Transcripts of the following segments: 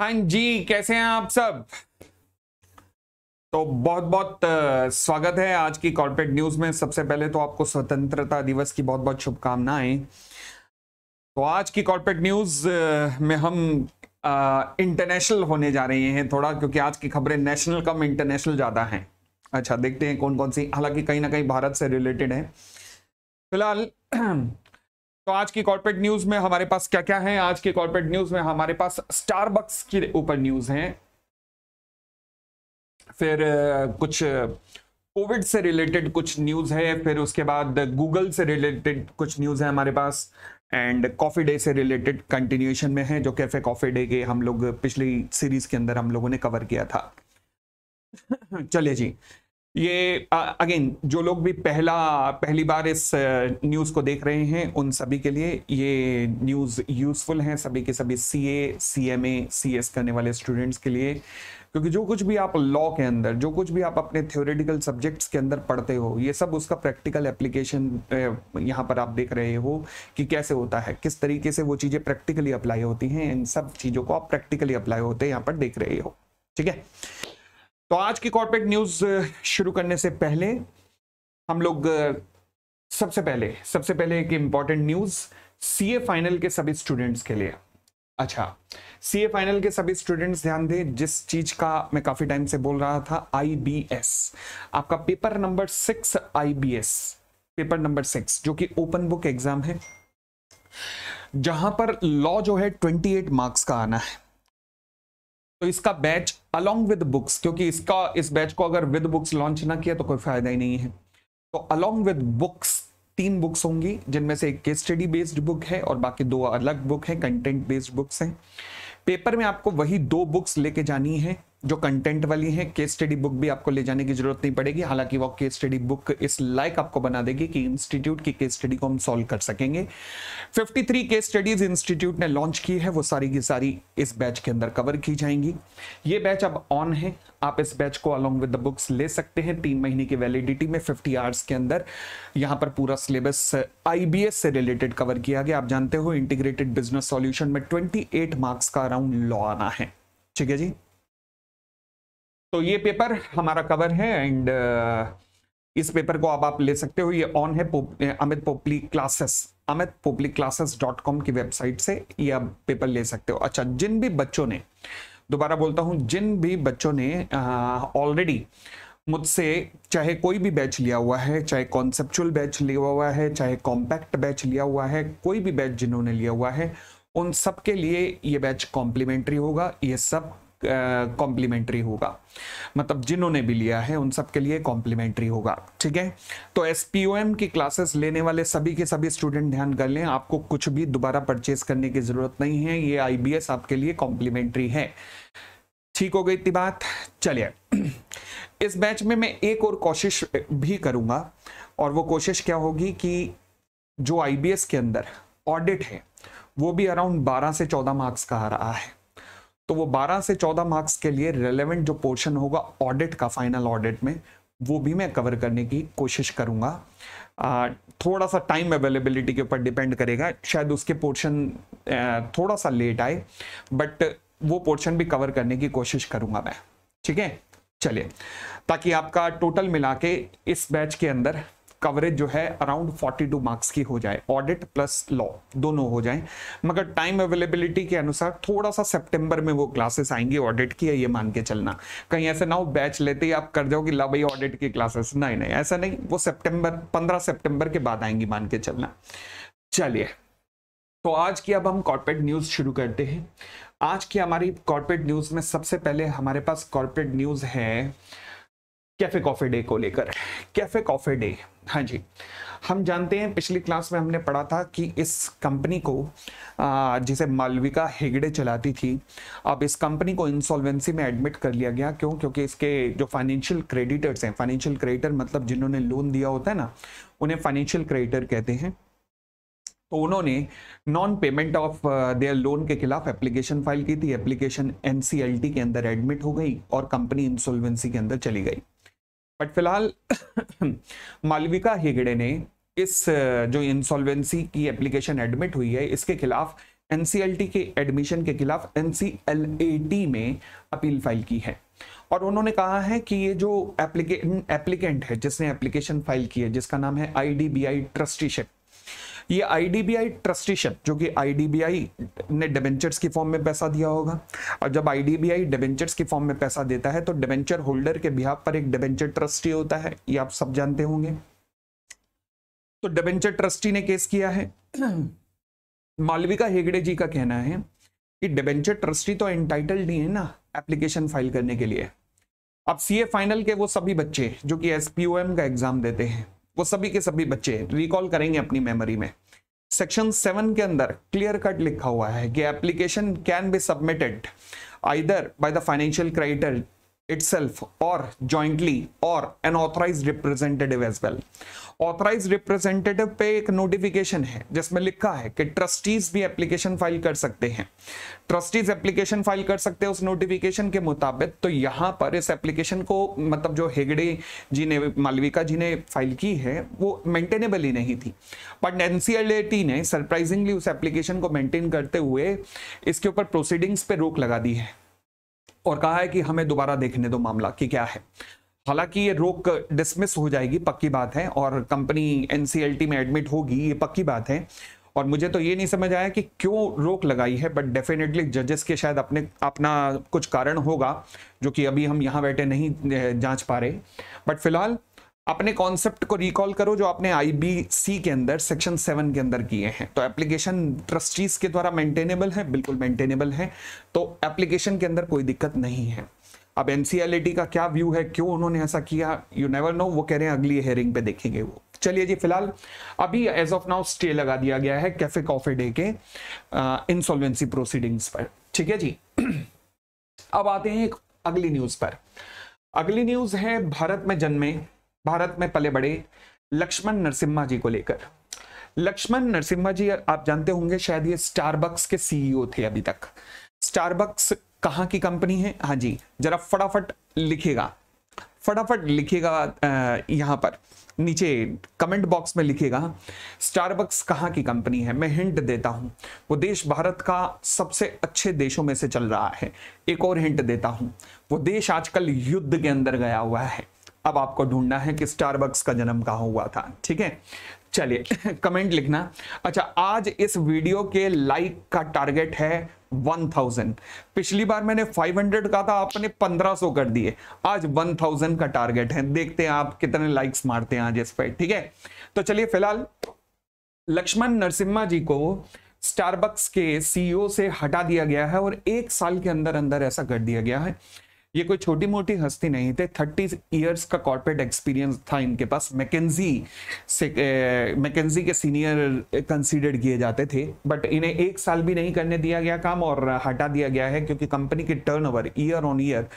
हाँ जी कैसे हैं आप सब तो बहुत बहुत स्वागत है आज की कॉर्पोरेट न्यूज में सबसे पहले तो आपको स्वतंत्रता दिवस की बहुत बहुत शुभकामनाएं तो आज की कॉर्पोरेट न्यूज में हम इंटरनेशनल होने जा रहे हैं थोड़ा क्योंकि आज की खबरें नेशनल कम इंटरनेशनल ज्यादा हैं अच्छा देखते हैं कौन कौन सी हालांकि कहीं ना कहीं भारत से रिलेटेड है फिलहाल तो आज की कॉर्पोरेट न्यूज में हमारे पास क्या क्या है आज की कॉर्पोरेट न्यूज में हमारे पास स्टारबक्स के ऊपर न्यूज है फिर कुछ कोविड से रिलेटेड कुछ न्यूज है फिर उसके बाद गूगल से रिलेटेड कुछ न्यूज है हमारे पास एंड कॉफी डे से रिलेटेड कंटिन्यूएशन में है जो कैफे कॉफी डे के हम लोग पिछली सीरीज के अंदर हम लोगों ने कवर किया था चलिए जी ये अगेन जो लोग भी पहला पहली बार इस न्यूज़ को देख रहे हैं उन सभी के लिए ये न्यूज़ यूज़फुल हैं सभी के सभी सी ए C M A C S करने वाले स्टूडेंट्स के लिए क्योंकि जो कुछ भी आप लॉ के अंदर जो कुछ भी आप अपने थ्योरेटिकल सब्जेक्ट्स के अंदर पढ़ते हो ये सब उसका प्रैक्टिकल एप्लीकेशन यहाँ पर आप देख रहे हो कि कैसे होता है किस तरीके से वो चीज़ें प्रैक्टिकली अप्लाई होती हैं इन सब चीज़ों को आप प्रैक्टिकली अप्लाई होते यहाँ पर देख रहे हो ठीक है तो आज की कॉर्पोरेट न्यूज uh, शुरू करने से पहले हम लोग uh, सबसे पहले सबसे पहले एक इंपॉर्टेंट न्यूज सीए फाइनल के सभी स्टूडेंट्स के लिए अच्छा सीए फाइनल के सभी स्टूडेंट्स ध्यान दें जिस चीज का मैं काफी टाइम से बोल रहा था आईबीएस आपका paper number six IBS paper number six जो कि ओपन बुक एग्जाम है जहां पर लॉ जो है एट मार्क्स का आना है तो इसका बैच अलोंग विद बुक्स क्योंकि इसका इस बैच को अगर विद बुक्स लॉन्च ना किया तो कोई फायदा ही नहीं है तो अलोंग विद बुक्स तीन बुक्स होंगी जिनमें से एक केस स्टडी बेस्ड बुक है और बाकी दो अलग बुक है कंटेंट बेस्ड बुक्स हैं पेपर में आपको वही दो बुक्स लेके जानी है जो कंटेंट वाली है केस स्टडी बुक भी आपको ले जाने की जरूरत नहीं पड़ेगी हालांकि वो केस स्टडी बुक इस लाइक आपको बना देगी कि इंस्टीट्यूट की केस स्टडी को हम सॉल्व कर सकेंगे 53 केस स्टडीज इंस्टीट्यूट ने लॉन्च की है वो सारी की सारी इस बैच के अंदर कवर की जाएंगी ये बैच अब ऑन है आप इस बैच को अलॉन्ग विद द बुक्स ले सकते हैं तीन महीने की वैलिडिटी में फिफ्टी आवर्स के अंदर यहाँ पर पूरा सिलेबस आई से रिलेटेड कवर किया गया आप जानते हो इंटीग्रेटेड बिजनेस सोल्यूशन में ट्वेंटी मार्क्स का अराउंड लॉ आना है ठीक है जी तो ये पेपर हमारा कवर है एंड uh, इस पेपर को आप आप ले सकते हो ये ऑन है Amit Popli classes Amit Popli classes dot com की वेबसाइट से ये आप पेपर ले सकते हो अच्छा जिन भी बच्चों ने दोबारा बोलता हूँ जिन भी बच्चों ने ऑलरेडी uh, मुझसे चाहे कोई भी बैच लिया हुआ है चाहे कॉन्सेप्चुअल बैच लिया हुआ है चाहे कॉम्पैक्ट बैच लिया हुआ है कोई भी बैच जिन्होंने लिया हुआ है उन सब के लिए ये बैच कॉम्प्लीमेंट्री होगा ये सब कॉम्प्लीमेंट्री होगा मतलब जिन्होंने भी लिया है उन सब के लिए कॉम्प्लीमेंट्री होगा ठीक है तो एस की क्लासेस लेने वाले सभी के सभी स्टूडेंट ध्यान कर लें आपको कुछ भी दोबारा परचेज करने की ज़रूरत नहीं है ये आई आपके लिए कॉम्प्लीमेंट्री है ठीक हो गई इतनी बात चलिए इस बैच में मैं एक और कोशिश भी करूंगा और वो कोशिश क्या होगी कि जो आईबीएस के अंदर ऑडिट है वो भी अराउंड 12 से 14 मार्क्स का आ रहा है तो वो 12 से 14 मार्क्स के लिए रेलेवेंट जो पोर्शन होगा ऑडिट का फाइनल ऑडिट में वो भी मैं कवर करने की कोशिश करूँगा थोड़ा सा टाइम अवेलेबिलिटी के ऊपर डिपेंड करेगा शायद उसके पोर्शन थोड़ा सा लेट आए बट वो पोर्शन भी कवर करने की कोशिश करूँगा मैं ठीक है चलिए ताकि आपका टोटल मिला के इस बैच के अंदर कवरेज जो है अराउंड 42 मार्क्स की हो जाए ऑडिट प्लस लॉ दोनों हो जाए मगर टाइम अवेलेबिलिटी के अनुसार थोड़ा सा सेप्टेम्बर में वो क्लासेस आएंगे ऑडिट की ये मान के चलना कहीं ऐसे ना हो बैच लेते ही आप कर जाओगे ला भाई ऑडिट की क्लासेस नहीं नहीं ऐसा नहीं वो सेप्टेम्बर पंद्रह सेप्टेम्बर के बाद आएंगी मान के चलना चलिए तो आज की अब हम कॉर्पोरेट न्यूज शुरू करते हैं आज की हमारी कॉर्पोरेट न्यूज में सबसे पहले हमारे पास कॉर्पोरेट न्यूज है कैफे कॉफी डे को लेकर कैफे कॉफी डे हाँ जी हम जानते हैं पिछली क्लास में हमने पढ़ा था कि इस कंपनी को जिसे मालविका हेगड़े चलाती थी अब इस कंपनी को इंसॉल्वेंसी में एडमिट कर लिया गया क्यों क्योंकि इसके जो फाइनेंशियल क्रेडिटर्स हैं फाइनेंशियल क्रेडिटर मतलब जिन्होंने लोन दिया होता है ना उन्हें फाइनेंशियल क्रेडिटर कहते हैं तो उन्होंने non payment of their loan के खिलाफ एप्लीकेशन फाइल की थी एप्लीकेशन एनसीएलटी के अंदर एडमिट हो गई और कंपनी इंसॉल्वेंसी के अंदर चली गई बट फिलहाल मालविका हेगड़े ने इस जो इंसॉल्वेंसी की एप्लीकेशन एडमिट हुई है इसके खिलाफ एनसीएलटी के एडमिशन के खिलाफ एनसीएलएटी में अपील फाइल की है और उन्होंने कहा है कि ये जो एप्लीकेट एप्लीकेंट है जिसने एप्लीकेशन फाइल की है जिसका नाम है आईडीबीआई ट्रस्टीशिप ये आईडीबीआई ट्रस्टीशिप जो कि आईडीबीआई ने डिबेंचर्स की फॉर्म में पैसा दिया होगा और जब आईडीबीआई डिबेंचर्स की फॉर्म में पैसा देता है तो डिबेंचर होल्डर के बिहार पर एक डिबेंचर ट्रस्टी होता है ये आप सब जानते होंगे तो डिबेंचर ट्रस्टी ने केस किया है मालविका हेगड़े जी का कहना है कि डिबेंचर ट्रस्टी तो एंटाइटल्ड नहीं है ना एप्लीकेशन फाइल करने के लिए अब सीए फाइनल के वो सभी बच्चे जो कि एसपीओएम का एग्जाम देते हैं वो सभी के सभी बच्चे रिकॉल करेंगे अपनी मेमोरी में सेक्शन सेवन के अंदर क्लियर कट लिखा हुआ है कि application can be submitted either by the financial creditor itself or jointly or an authorized representative as well authorized representative pe ek notification hai jisme likha hai ki trustees bhi application file kar sakte hain trustees application file kar sakte hain us notification ke mutabik to yahan par is application ko matlab jo hegde ji ne malvika ji ne file ki hai wo maintainable hi nahi thi but NCLAT ne surprisingly us application ko maintain karte hue iske upar proceedings pe rok laga di hai और कहा है कि हमें दोबारा देखने दो मामला कि क्या है हालांकि ये रोक डिसमिस हो जाएगी पक्की बात है और कंपनी एनसीएलटी में एडमिट होगी ये पक्की बात है और मुझे तो ये नहीं समझ आया कि क्यों रोक लगाई है बट डेफिनेटली जजेस के शायद अपने अपना कुछ कारण होगा जो कि अभी हम यहाँ बैठे नहीं जांच पा रहे बट फिलहाल अपने कॉन्सेप्ट को रिकॉल करो जो आपने आईबीसी के अंदर सेक्शन सेवन के अंदर किए हैं तो एप्लीकेशन ट्रस्टीज के द्वारा मेंटेनेबल है बिल्कुल मेंटेनेबल है तो एप्लीकेशन के अंदर कोई दिक्कत नहीं है अब एनसीएलटी का क्या व्यू है क्यों उन्होंने ऐसा किया यू नेवर नो वो कह रहे हैं अगली हेयरिंग पे देखेंगे वो चलिए जी फिलहाल अभी एज ऑफ नाउ स्टे लगा दिया गया है कैफे कॉफे डे के इंसॉल्वेंसी प्रोसीडिंग्स पर ठीक है जी अब आते हैं एक अगली न्यूज पर अगली न्यूज है भारत में जन्मे भारत में पले बड़े लक्ष्मण नरसिम्हा जी को लेकर लक्ष्मण नरसिम्हा जी आप जानते होंगे शायद ये स्टारबक्स के सीईओ e थे अभी तक स्टारबक्स कहाँ की कंपनी है हाँ जी जरा फटाफट लिखेगा फटाफट लिखेगा यहाँ पर नीचे कमेंट बॉक्स में लिखेगा स्टारबक्स कहाँ की कंपनी है मैं हिंट देता हूँ वो देश भारत का सबसे अच्छे देशों में से चल रहा है एक और हिंट देता हूँ वो देश आजकल युद्ध के अंदर गया हुआ है अब आपको ढूंढना है कि स्टारबक्स का जन्म कहा हुआ था ठीक है चलिए कमेंट लिखना अच्छा आज इस वीडियो के लाइक का टारगेट है 1000 पिछली बार मैंने 500 का था आपने 1500 कर दिए आज 1000 का टारगेट है देखते हैं आप कितने लाइक्स मारते हैं आज इस पर ठीक है तो चलिए फिलहाल लक्ष्मण नरसिम्हा जी को स्टारबक्स के सीईओ e से हटा दिया गया है और एक साल के अंदर अंदर ऐसा कर दिया गया है ये कोई छोटी मोटी हस्ती नहीं थे थर्टी ईयर्स का कॉर्पोरेट एक्सपीरियंस था इनके पास मैकेजी से मैकेजी के सीनियर कंसीडर किए जाते थे बट इन्हें एक साल भी नहीं करने दिया गया काम और हटा दिया गया है क्योंकि company turn turnover year on year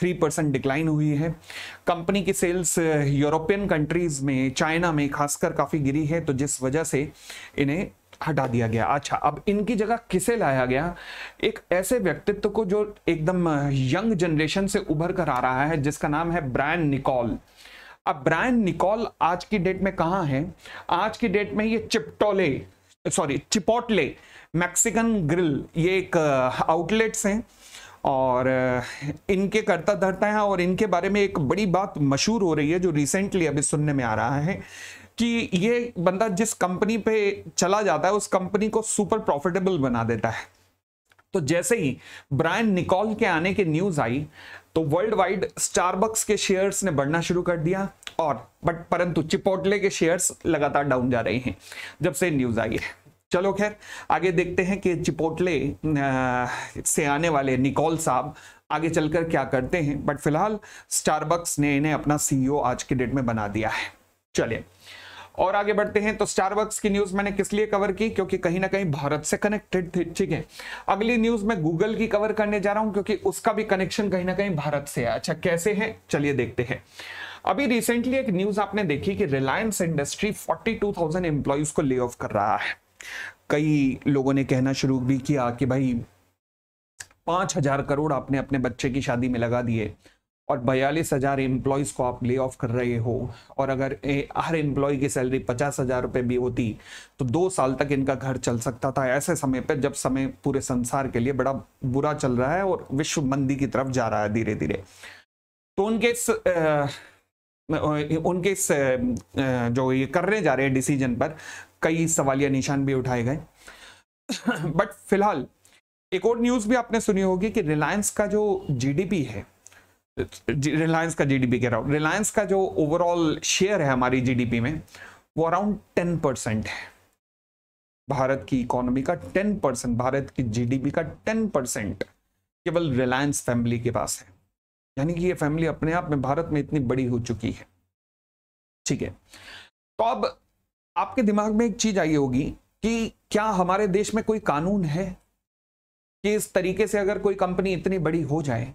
three percent decline हुई है कंपनी की सेल्स यूरोपियन कंट्रीज में चाइना में खासकर काफ़ी गिरी है तो जिस वजह से इन्हें हटा दिया गया अच्छा अब इनकी जगह किसे लाया गया एक ऐसे व्यक्तित्व को जो एकदम यंग जनरेशन से उभर कर आ रहा है जिसका नाम है ब्रायन निकॉल अब ब्रायन निकॉल आज की डेट में कहाँ है आज की डेट में ये Chipotle sorry Chipotle Mexican Grill ये एक आउटलेट्स हैं और इनके करता धरता है और इनके बारे में एक बड़ी बात मशहूर हो रही है जो रिसेंटली अभी सुनने में आ रहा है कि ये बंदा जिस कंपनी पे चला जाता है उस कंपनी को सुपर प्रॉफिटेबल बना देता है तो जैसे ही ब्रायन निकॉल के आने की न्यूज आई तो वर्ल्ड वाइड स्टारबक्स के शेयर्स ने बढ़ना शुरू कर दिया और बट परंतु चिपोटले के शेयर्स लगातार डाउन जा रहे हैं जब से न्यूज आई है चलो खैर आगे देखते हैं कि चिपोटले से आने वाले निकोल साहब आगे चलकर क्या करते हैं बट फिलहाल स्टारबक्स ने इन्हें अपना सीईओ e आज के डेट में बना दिया है चलिए और आगे बढ़ते हैं तो स्टारबक्स की न्यूज मैंने किस लिए कवर की क्योंकि कहीं ना कहीं भारत से कनेक्टेड थे ठीक है अगली न्यूज में गूगल की कवर करने जा रहा हूं क्योंकि उसका भी कनेक्शन कहीं ना कहीं भारत से है अच्छा कैसे है चलिए देखते हैं अभी रिसेंटली एक न्यूज आपने देखी कि रिलायंस इंडस्ट्री 42,000 टू को ले ऑफ कर रहा है कई लोगों ने कहना शुरू भी किया कि भाई पांच हजार करोड़ आपने अपने बच्चे की शादी में लगा दिए और बयालीस हज़ार एम्प्लॉयज़ को आप ले ऑफ कर रहे हो और अगर ए, हर एम्प्लॉय की सैलरी पचास हज़ार रुपये भी होती तो दो साल तक इनका घर चल सकता था ऐसे समय पर जब समय पूरे संसार के लिए बड़ा बुरा चल रहा है और विश्व मंदी की तरफ जा रहा है धीरे धीरे तो उनके स, आ, उनके इस आ, जो ये करने जा रहे हैं डिसीजन पर कई सवालिया निशान भी उठाए गए बट फिलहाल एक और न्यूज़ भी आपने सुनी होगी कि रिलायंस का जो जीडीपी है रिलायंस का जीडीपी कह रहा हूँ रिलायंस का जो ओवरऑल शेयर है हमारी जीडीपी में वो अराउंड टेन परसेंट है भारत की इकोनॉमी का टेन परसेंट भारत की जीडीपी का टेन परसेंट केवल रिलायंस फैमिली के पास है यानी कि ये फैमिली अपने आप में भारत में इतनी बड़ी हो चुकी है ठीक है तो अब आपके दिमाग में एक चीज आई होगी कि क्या हमारे देश में कोई कानून है कि इस तरीके से अगर कोई कंपनी इतनी बड़ी हो जाए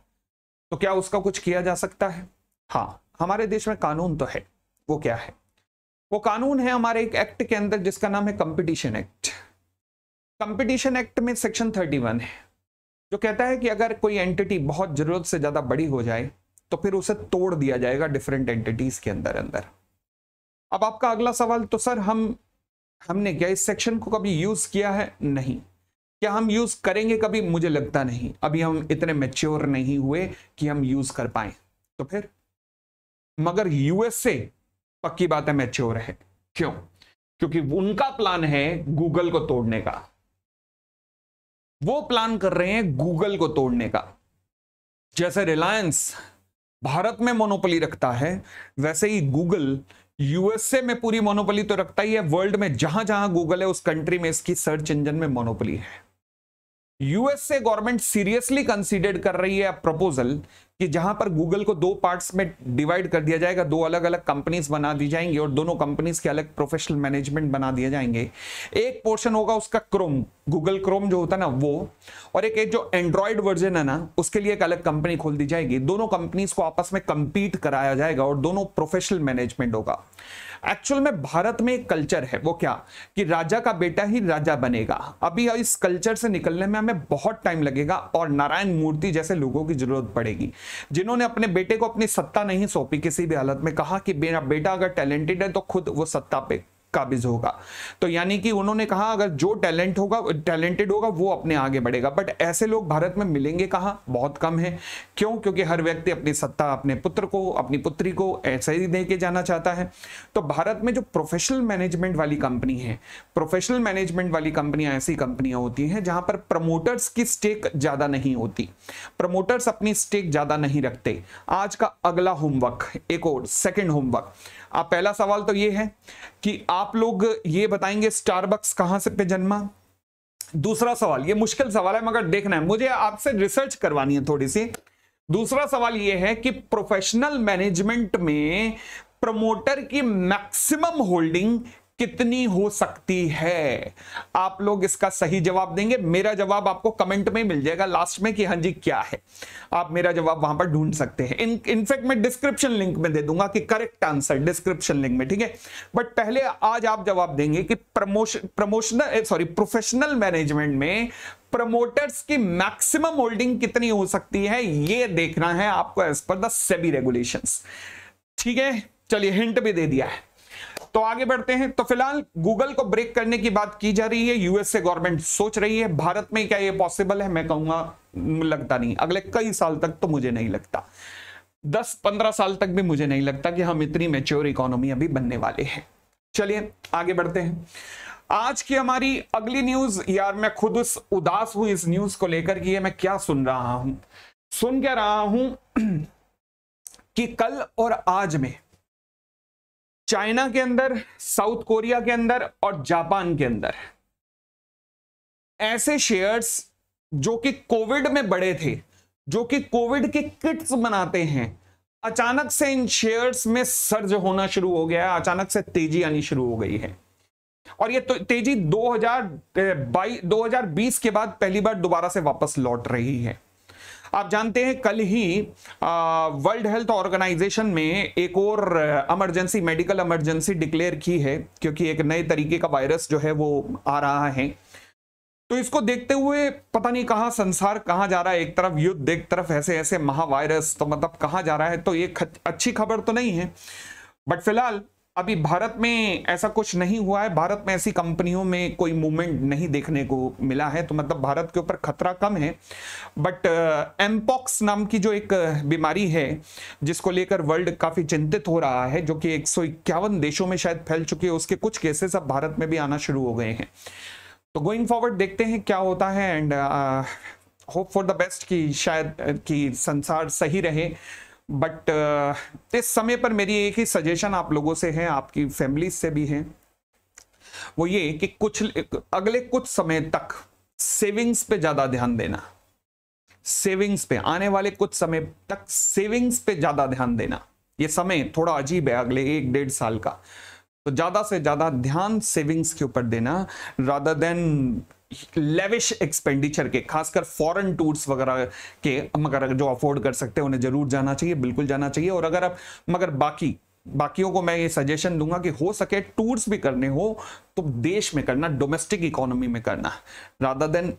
तो क्या उसका कुछ किया जा सकता है हाँ हमारे देश में कानून तो है वो क्या है वो कानून है हमारे एक एक्ट के अंदर जिसका नाम है कंपटीशन एक्ट कंपटीशन एक्ट में सेक्शन 31 है जो कहता है कि अगर कोई एंटिटी बहुत जरूरत से ज्यादा बड़ी हो जाए तो फिर उसे तोड़ दिया जाएगा डिफरेंट एंटिटीज के अंदर अंदर अब आपका अगला सवाल तो सर हम हमने क्या इस सेक्शन को कभी यूज किया है नहीं क्या हम यूज करेंगे कभी मुझे लगता नहीं अभी हम इतने मेच्योर नहीं हुए कि हम यूज कर पाए तो फिर मगर यूएसए पक्की बात है मेच्योर है क्यों क्योंकि उनका प्लान है गूगल को तोड़ने का वो प्लान कर रहे हैं गूगल को तोड़ने का जैसे रिलायंस भारत में मोनोपोली रखता है वैसे ही गूगल यूएसए में पूरी मोनोपोली तो रखता ही है वर्ल्ड में जहां जहां गूगल है उस कंट्री में इसकी सर्च इंजन में मोनोपोली है यूएसए गवर्नमेंट सीरियसली कंसीडर कर रही है प्रपोजल कि जहां पर गूगल को दो पार्ट्स में डिवाइड कर दिया जाएगा दो अलग अलग कंपनीज बना दी जाएंगी और दोनों कंपनीज के अलग प्रोफेशनल मैनेजमेंट बना दिए जाएंगे एक पोर्शन होगा उसका क्रोम गूगल क्रोम जो होता है ना वो और एक, एक जो एंड्रॉयड वर्जन है ना उसके लिए एक अलग कंपनी खोल दी जाएगी दोनों कंपनीज को आपस में कंपीट कराया जाएगा और दोनों प्रोफेशनल मैनेजमेंट होगा एक्चुअल में भारत में एक कल्चर है वो क्या कि राजा का बेटा ही राजा बनेगा अभी इस कल्चर से निकलने में हमें बहुत टाइम लगेगा और नारायण मूर्ति जैसे लोगों की जरूरत पड़ेगी जिन्होंने अपने बेटे को अपनी सत्ता नहीं सौंपी किसी भी हालत में कहा कि बेटा अगर टैलेंटेड है तो खुद वो सत्ता पे काबिज होगा तो यानी कि उन्होंने कहा अगर जो टैलेंट होगा टैलेंटेड होगा वो अपने आगे बढ़ेगा बट ऐसे लोग भारत में मिलेंगे कहाँ बहुत कम है क्यों क्योंकि हर व्यक्ति अपनी सत्ता अपने पुत्र को अपनी पुत्री को ऐसे ही दे के जाना चाहता है तो भारत में जो प्रोफेशनल मैनेजमेंट वाली कंपनी है प्रोफेशनल मैनेजमेंट वाली कंपनियां ऐसी कंपनियां होती हैं जहां पर प्रमोटर्स की स्टेक ज्यादा नहीं होती प्रमोटर्स अपनी स्टेक ज्यादा नहीं रखते आज का अगला होमवर्क एक और सेकेंड होमवर्क आप पहला सवाल तो ये है कि आप लोग ये बताएंगे स्टारबक्स कहां से पे जन्मा दूसरा सवाल ये मुश्किल सवाल है मगर देखना है मुझे आपसे रिसर्च करवानी है थोड़ी सी दूसरा सवाल ये है कि प्रोफेशनल मैनेजमेंट में प्रमोटर की मैक्सिमम होल्डिंग कितनी हो सकती है आप लोग इसका सही जवाब देंगे मेरा जवाब आपको कमेंट में मिल जाएगा लास्ट में कि हाँ जी क्या है आप मेरा जवाब वहां पर ढूंढ सकते हैं इन इनफैक्ट मैं डिस्क्रिप्शन लिंक में दे दूंगा कि करेक्ट आंसर डिस्क्रिप्शन लिंक में ठीक है बट पहले आज आप जवाब देंगे कि promotion promotional sorry professional management में प्रमोटर्स की मैक्सिमम होल्डिंग कितनी हो सकती है ये देखना है आपको एज पर द सेबी ठीक है चलिए हिंट भी दे दिया है तो आगे बढ़ते हैं तो फिलहाल गूगल को ब्रेक करने की बात की जा रही है यूएसए गवर्नमेंट सोच रही है भारत में क्या ये पॉसिबल है मैं कहूंगा लगता नहीं अगले कई साल तक तो मुझे नहीं लगता दस पंद्रह साल तक भी मुझे नहीं लगता कि हम इतनी मेच्योर इकोनॉमी अभी बनने वाले हैं चलिए आगे बढ़ते हैं आज की हमारी अगली न्यूज यार मैं खुद उस उदास हूं इस न्यूज को लेकर कि ये मैं क्या सुन रहा हूं सुन क्या रहा हूं कि कल और आज में चाइना के अंदर साउथ कोरिया के अंदर और जापान के अंदर ऐसे शेयर्स जो कि कोविड में बड़े थे जो कि कोविड के किट्स बनाते हैं अचानक से इन शेयर्स में सर्ज होना शुरू हो गया है अचानक से तेजी आनी शुरू हो गई है और ये तो तेजी 2022 2020 के बाद पहली बार दोबारा से वापस लौट रही है आप जानते हैं कल ही वर्ल्ड हेल्थ ऑर्गेनाइजेशन में एक और इमरजेंसी मेडिकल इमरजेंसी डिक्लेयर की है क्योंकि एक नए तरीके का वायरस जो है वो आ रहा है तो इसको देखते हुए पता नहीं कहाँ संसार कहाँ जा रहा है एक तरफ युद्ध एक तरफ ऐसे ऐसे महावायरस तो मतलब कहाँ जा रहा है तो ये अच्छी खबर तो नहीं है बट फिलहाल अभी भारत में ऐसा कुछ नहीं हुआ है भारत में ऐसी कंपनियों में कोई मूवमेंट नहीं देखने को मिला है तो मतलब भारत के ऊपर खतरा कम है बट एम्पॉक्स uh, नाम की जो एक uh, बीमारी है जिसको लेकर वर्ल्ड काफ़ी चिंतित हो रहा है जो कि एक देशों में शायद फैल चुकी है उसके कुछ केसेस अब भारत में भी आना शुरू हो गए हैं तो गोइंग फॉरवर्ड देखते हैं क्या होता है and hope for the best कि शायद uh, कि संसार सही रहे बट uh, इस समय पर मेरी एक ही सजेशन आप लोगों से है आपकी फैमिली से भी है वो ये कि कुछ अगले कुछ समय तक सेविंग्स पे ज्यादा ध्यान देना सेविंग्स पे आने वाले कुछ समय तक सेविंग्स पे ज्यादा ध्यान देना ये समय थोड़ा अजीब है अगले एक डेढ़ साल का तो ज्यादा से ज्यादा ध्यान सेविंग्स के ऊपर देना रादर देन लेविश एक्सपेंडिचर के खासकर फॉरेन टूर्स वगैरह के मगर जो अफोर्ड कर सकते हैं उन्हें जरूर जाना चाहिए बिल्कुल जाना चाहिए और अगर आप मगर बाकी बाकियों को मैं ये सजेशन दूंगा कि हो सके टूर्स भी करने हो तो देश में करना डोमेस्टिक इकोनॉमी में करना राधा देन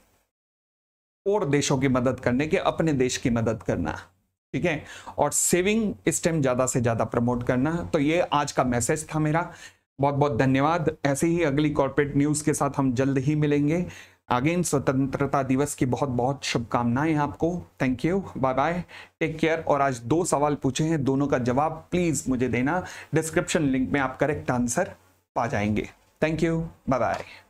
और देशों की मदद करने के अपने देश की मदद करना ठीक है और सेविंग इस टाइम ज्यादा से ज्यादा प्रमोट करना तो ये आज का मैसेज था मेरा बहुत बहुत धन्यवाद ऐसे ही अगली कॉर्पोरेट न्यूज के साथ हम जल्द ही मिलेंगे अगेन स्वतंत्रता दिवस की बहुत बहुत शुभकामनाएं आपको thank you bye bye take care और आज दो सवाल पूछे हैं दोनों का जवाब प्लीज मुझे देना डिस्क्रिप्शन लिंक में आप करेक्ट आंसर पा जाएंगे थैंक यू बाय बाय